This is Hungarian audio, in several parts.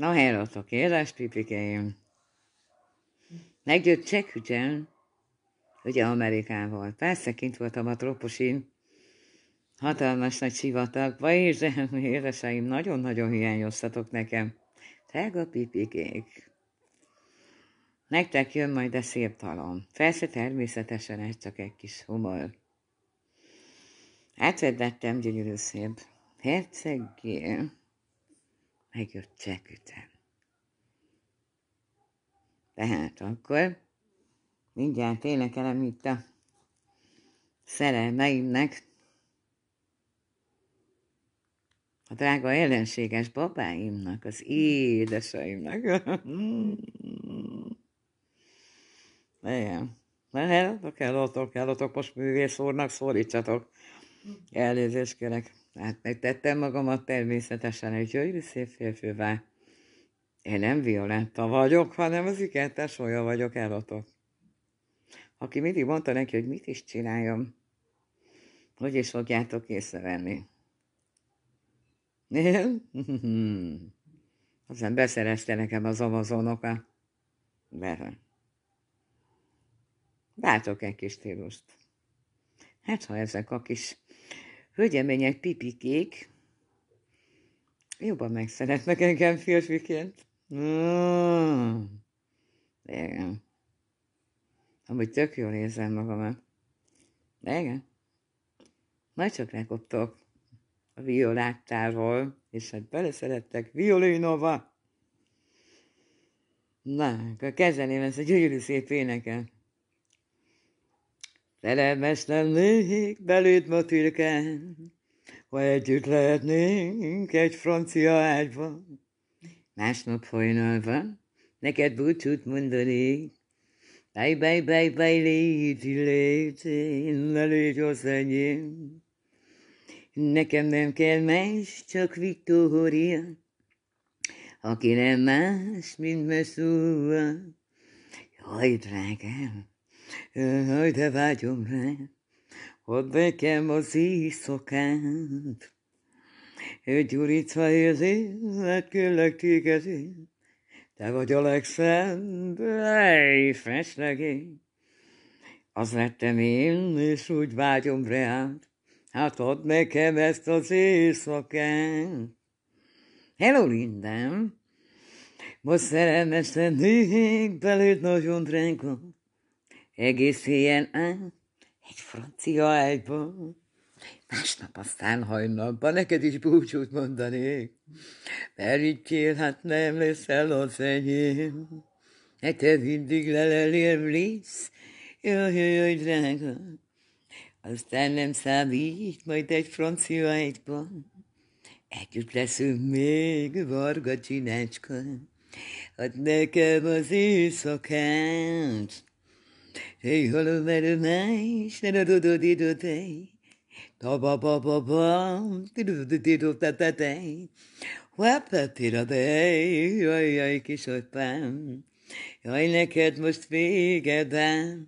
Na hellotok, éles pipikeim! Megjött Csekhügyen, ugye Amerikával. Persze kint voltam a troposin, hatalmas nagy sivatagba, és de édeseim, nagyon-nagyon hiányoztatok nekem. Drága pipikék! Nektek jön majd a szép talom. Persze természetesen ez csak egy kis humor. Átvedettem gyönyörű szép herceggé megjött Cseküten. Tehát akkor mindjárt énekelem itt a szerelmeimnek, a drága ellenséges babáimnak, az édesaimnak. Igen. Na, elotok, elotok, most művész úrnak szólítsatok. Elnézést kérek megtettem magamat természetesen egy gyönyörű szép férfővá. Én nem Violetta vagyok, hanem az ikertes olyan vagyok, elatok. Aki mindig mondta neki, hogy mit is csináljam, hogy is fogjátok észrevenni. Én? Aztán beszereste nekem az amazonokat. bár, Látok egy kis stílust. Hát, ha ezek a kis hölgyemények pipikék jobban megszeretnek engem férfiként. Mm. Igen. Amúgy tök jól érzem magamat. De igen. Majd csak lekoptok a violáttáról, és hát beleszerettek violinova. Na, a kezdeném ezt a gyönyörű szép énekel. Szerelmes még belőtt ma türkán, ha együtt lehetnénk egy francia ágyban. Másnap hajnalban neked búcsút mondanék, Bye, bye, bye, bye, lady lady, ne légy az enyém. Nekem nem kell más, csak Viktória, aki nem más, mint Messúa. Jaj, drágám, hogy de vágyom rá, hogy nekem az éjszakát. Gyurítva az élet, hát kérlek téged én, te vagy a legszebb feslegény. Az lettem én, és úgy vágyom reád, hát add nekem ezt az éjszakát. Hello, Lindám! Most szerelmes lennék, belőtt nagyon drága, egész éjjel áll egy francia ágyban. Másnap aztán hajnalban neked is búcsút mondanék. merítjél, hát nem leszel az enyém. te hát mindig lelelél emlész. Jaj, jaj, jaj, drága. Aztán nem számít, majd egy francia ágyban. Együtt leszünk még, Varga csinácska. hát nekem az éjszakát. Hey, hello, hello, nice. Na, na, do, do, do, do, do. Da, ba, ba, ba, ba. Do, do, do, do, do, da, da, da. Wapapira, da, jaj, jaj, kis apám. Jaj, neked most véged,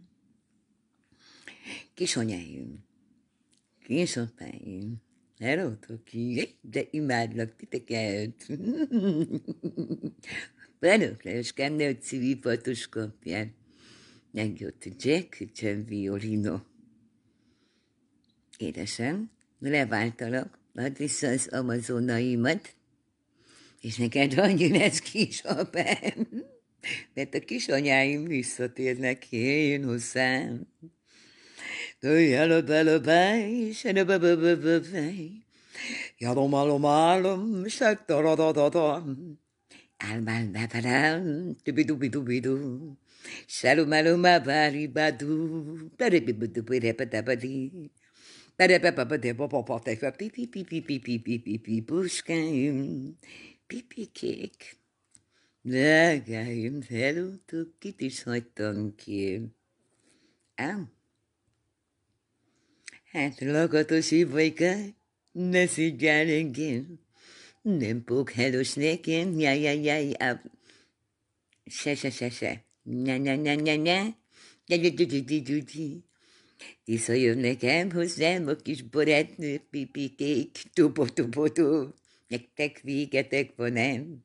Kis Kisanyáim, Ne rótok ki, de imádlak titeket. Velük leöskem, ne a civil patos kapját. Megjött Jack, Violino. Édesem, leváltalak, add vissza az amazonaimat, és neked annyi lesz kisapám, mert a kisanyáim visszatérnek, én hozzám. jalomalomálom, Shalom aloma bali badou. Pipikék. Drágáim, felútok, kit Hát lakatos ne engem. Nem pók helos nekem, jaj, jaj, jaj, se, se, ne ne ne ne ne Tisza jön nekem hozzám a kis barátnő pipikék, tubo tubo tubo, nektek végetek van nem?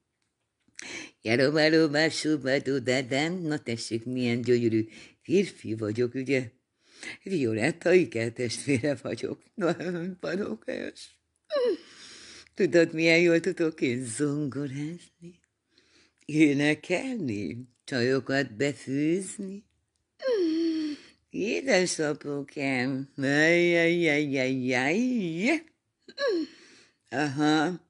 Jaromáló másodvádó dádám, na tessék, milyen gyönyörű férfi vagyok, ugye? Violetta Iker testvére vagyok. Nagyon vagyok Tudod, milyen jól tudok én zongorázni? Énekelni? csajokat befűzni? Mm. Édes apukám, ajjajjajjajjaj. Aha.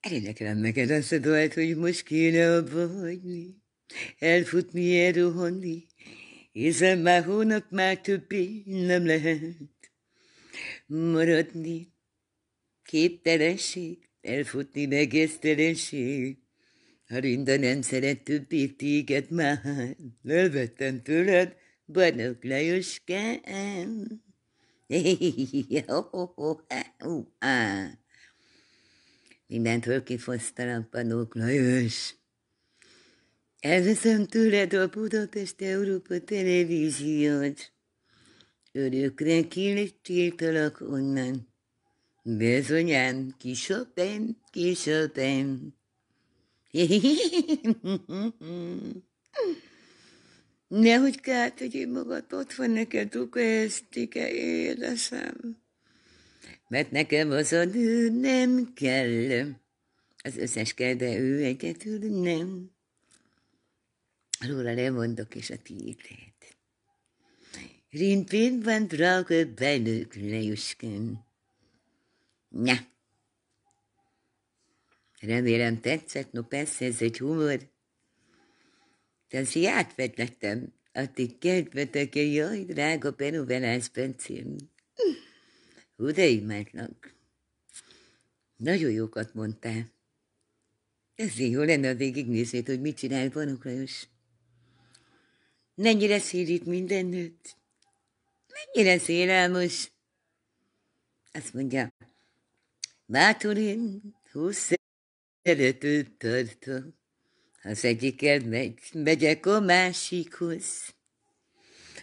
Elénekelem neked azt a dalt, hogy most kéne abba hagyni, elfutni, elrohanni, hiszen már hónap már többé nem lehet maradni. Képtelenség, elfutni meg ezt Rinda, nem szeret többé téged már. Elvettem tőled, Barnok Lajoskám. Mindentől kifosztalak, Barnok Lajos. Elveszem tőled a Budapest Európa televíziót. Örökre kilittiltalak onnan. Bizonyám, kisapem, kisapem. Nehogy kártegyél magad, ott van neked ukasztike, édesem. Mert nekem az a nő nem kell. Az összes kell, de ő egyedül nem. Róla lemondok, és a Rintvén van drága benők, lejuskön. Nyah! Remélem tetszett, no persze ez egy humor. De azért átvetlettem a ti kedveteken, jaj, drága Benovelás Bencém. Hú, de imádnak. Nagyon jókat mondtál. így jó lenne a végignézét, hogy mit csinál Vanok Lajos. Mennyire szélít minden nőt? Mennyire szélelmos? Azt mondja, bátorén, húsz Szeretőt tartom. Az egyikkel megy, megyek a másikhoz.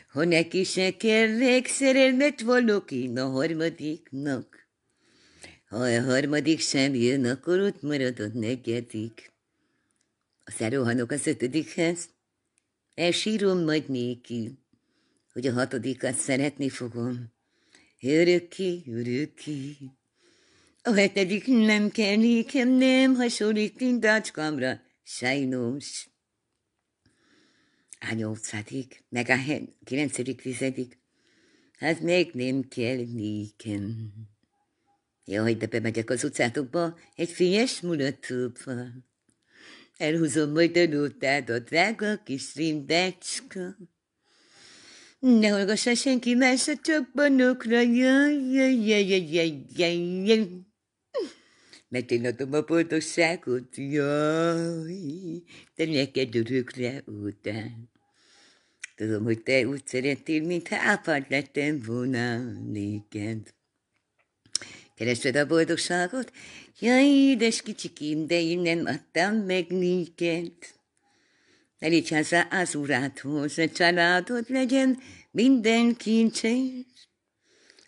Ha neki se kell, szerelmet vallok én a harmadiknak. Ha a harmadik sem jön, akkor ott marad a negyedik. A rohanok az ötödikhez, elsírom majd néki, hogy a hatodikat szeretni fogom. Öröki, öröki. A hetedik nem kell nékem, nem hasonlít indácskamra. Sajnos. A nyolcadik, meg a kilencedik, tizedik. Hát még nem kell nékem. Jaj, de bemegyek az utcátokba egy fényes mulatóba. Elhúzom majd a nótát, a drága kis rindecska. Ne hallgassa senki más a csapanokra, jaj, jaj, jaj, jaj, jaj, jaj mert én adom a boldogságot, jaj, de neked örökre után. Tudom, hogy te úgy szeretél, mintha áfát lettem volna néked. Keresed a boldogságot? Jaj, édes kicsikém, de én nem adtam meg néked. Ne légy hozzá az urádhoz, a családod legyen minden kincsért.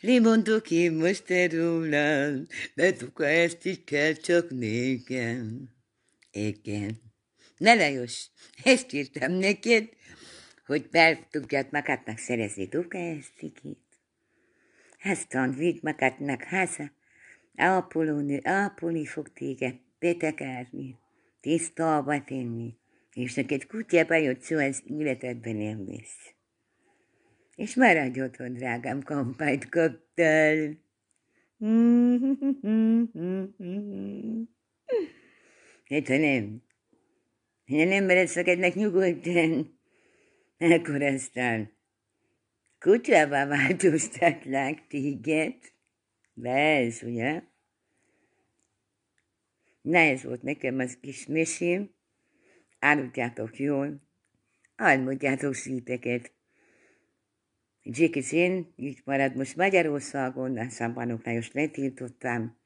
Limondok én most te rólam, de tuka ezt így kell csak nékem. Igen. Ne Lajos, ezt írtam neked, hogy per tudjad magadnak szerezni tuka ezt így. Aztán vidd magadnak háza, ápolónő ápolni fog téged, betekárni, tisztába tenni, és neked kutyába jött szó szóval az életedben nem lesz és maradj otthon, drágám, kampányt kaptál. Hát, ha nem, ha nem maradsz feketnek nyugodtan, akkor aztán kutyává változtatlak téged. Lesz, ugye? Na, ez volt nekem az kis mesém. Állítjátok jól, álmodjátok szíteket. Gyékiz én így marad most Magyarországon, a Panok Lajost letiltottam,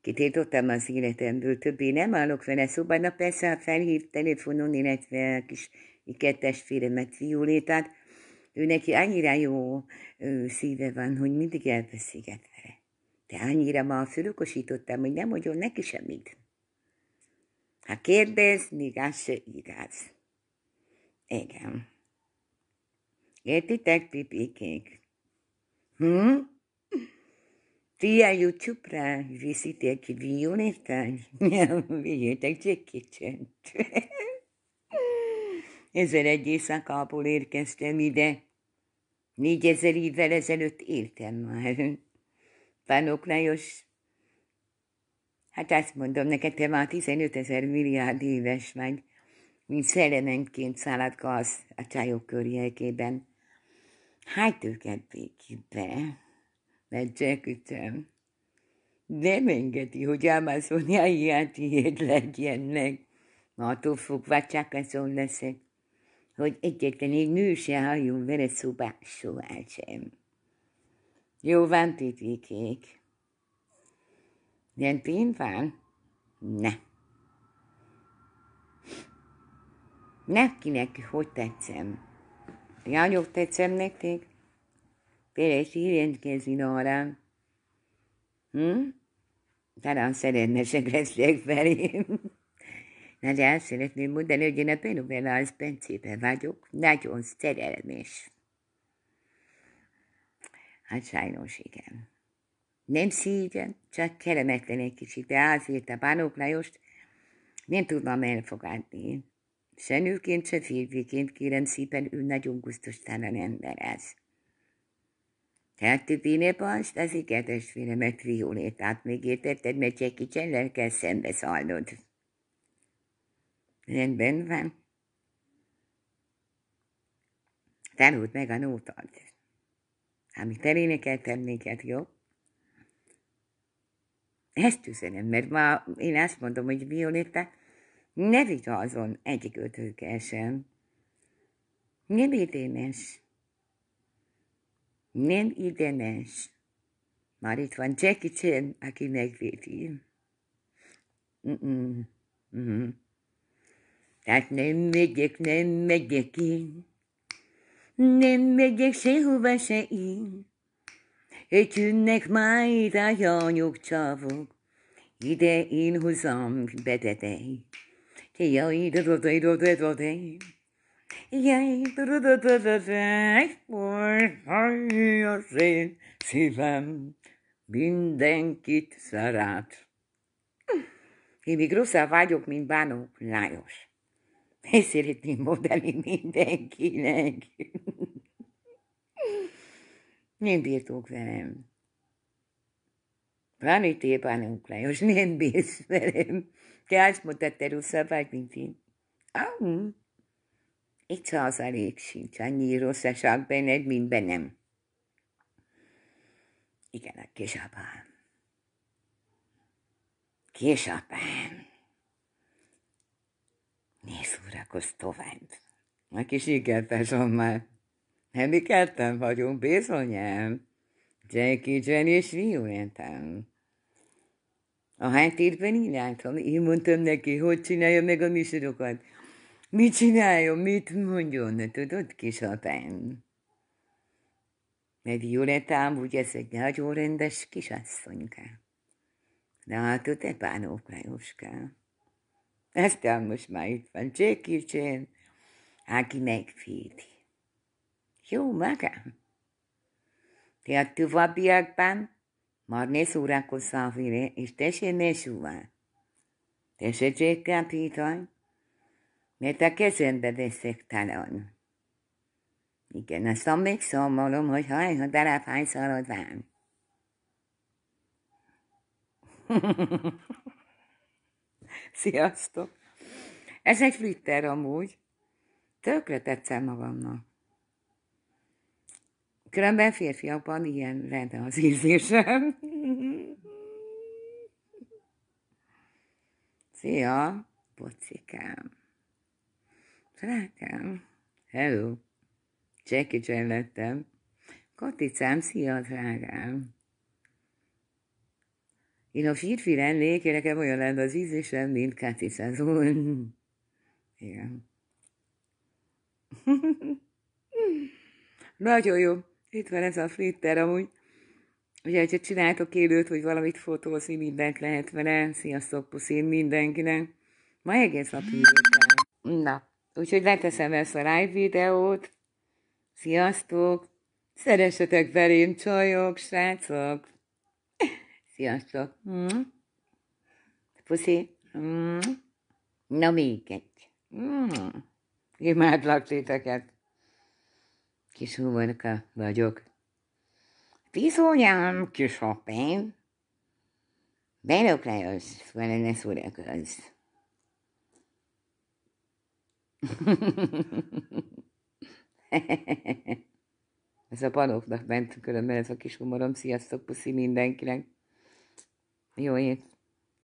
kitiltottam az életemből, többé nem állok vele szóban, na persze a felhív telefonon, illetve a kis testvéremet, Violétát, ő neki annyira jó ő, szíve van, hogy mindig elbeszélget vele. De annyira ma fölökosítottam, hogy nem mondjon neki semmit. Ha kérdez, még az se igaz. Igen. Értitek, pipikék? Hm? Ti a YouTube-ra viszitek ki violintát? Nem, vigyétek csak kicsit. Ezer egy éjszakából érkeztem ide. Négyezer évvel ezelőtt éltem már. Pánok Lajos, hát azt mondom neked, te már 15 ezer milliárd éves vagy, mint szellemenként szállatkalsz a csajok körjelkében hát őket be, mert elkötöm. Nem engedi, hogy Amazoniai tiéd legyennek. Na, attól fogva csak azon leszek, hogy egyetlen egy nő se halljon vele szobá, soha sem. Jó van, titikék. Nem tény van? Ne. Ne, kinek hogy tetszem. Lányok, tetszem nektek? Peresi jelentkezni arám. Hm? Talán szerelmesek lesznek felém. de azt szeretném mondani, hogy én a Penovelász Bencébe vagyok. Nagyon szerelmes. Hát sajnos igen. Nem szívem, csak kellemetlen egy kicsit, de azért a Bánok Lajost nem tudnám elfogadni. Se nőként, se férfiként, kérem szépen, ő nagyon gusztustalan ember ez. Tehát vinne past, az igen, mert violét át még értetted, mert egy Chandler kell szembe szállnod. Rendben van. Tanult meg a nótad. Amit elénekeltem néked, jó? Ezt üzenem, mert ma én azt mondom, hogy Violetta, ne vita azon egyik ötökkel sem. Nem idénes. Nem idénes. Már itt van Jackie Chan, aki megvédi. Mm-mm. Mm-hmm. Tehát nem megyek, nem megyek én. Nem megyek sehova se én. Egy máj majd a csavok. Ide én hozam bedetei. Jaj, az én szívem mindenkit szeret. Én még rosszabb vagyok, mint Bánó Lájos. Én szeretném mondani mindenkinek. Nem bírtok velem. Van itt Bánó Lájos nem bírsz velem. Te-aș mutăterul să faci din Ah, Au, itt százalék sincs, annyi rosszaság benned, mint bennem. Igen, a kisapám. Kisapám. Nézd, szórakozz tovább. A kis ígértesom már. Nem mi ketten vagyunk, bizonyám. Jackie Jenny és Riu a háttérben így láttam, én mondtam neki, hogy csinálja meg a műsorokat. Mit csináljon, mit mondjon, tudod, kisapám? Mert Jóletám, hogy ez egy nagyon rendes kisasszonyka. Na, hát te pánók Lajoska. Aztán most már itt van Csékicsen, aki megfédi. Jó magam. Tehát továbbiakban Marnészórákhoz száfire, és tessél mesúvá. Tessék, kapitány, mert a kezembe veszek talán. Igen, aztán még szomolom, hogy haj, ha darab hány szarod van. Sziasztok! Ez egy flitter amúgy. Tökre tetszem magamnak. Különben férfiakban ilyen lenne az érzésem. Szia, pocikám. Drágám. Hello. Jackie Chan lettem. Katicám, szia, drágám. Én a férfi lennék, én nekem olyan lenne az ízésem, mint Kati Zón. Igen. Nagyon jó itt van ez a flitter amúgy. Ugye, hogyha csináltok élőt, hogy valamit fotózni, mindent lehet vele. Sziasztok, puszin mindenkinek. Ma egész nap hívottam. Na, úgyhogy leteszem ezt a live videót. Sziasztok! Szeressetek belém, csajok, srácok! Sziasztok! Mm. Puszi! Mm. Na még egy! Mm. Imádlak titeket! kis uborka vagyok. Viszonyám, kis apám, Beröklejössz, vele ne szórakozz. ez a panoknak ment különben ez a kis humorom. Sziasztok, puszi mindenkinek. Jó ét!